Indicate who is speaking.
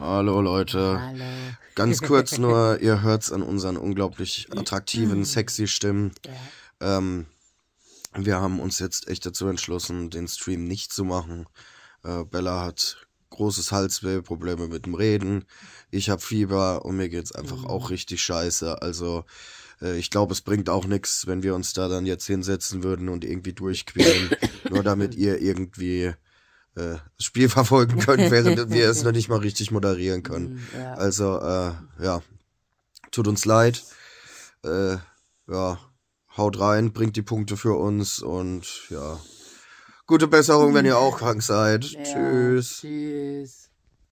Speaker 1: Hallo Leute. Hallo. Ganz kurz nur, ihr hört es an unseren unglaublich attraktiven, mhm. sexy Stimmen. Ja. Ähm, wir haben uns jetzt echt dazu entschlossen, den Stream nicht zu machen. Äh, Bella hat großes Halsweh, Probleme mit dem Reden. Ich habe Fieber und mir geht es einfach mhm. auch richtig scheiße. Also äh, ich glaube, es bringt auch nichts, wenn wir uns da dann jetzt hinsetzen würden und irgendwie durchqueren. nur damit ihr irgendwie äh, Spiel verfolgen können, während wir es noch nicht mal richtig moderieren können. Mhm, ja. Also, äh, ja, tut uns leid. Äh, ja, haut rein, bringt die Punkte für uns
Speaker 2: und ja, gute Besserung, wenn ihr auch krank seid. Ja, tschüss.
Speaker 3: Tschüss.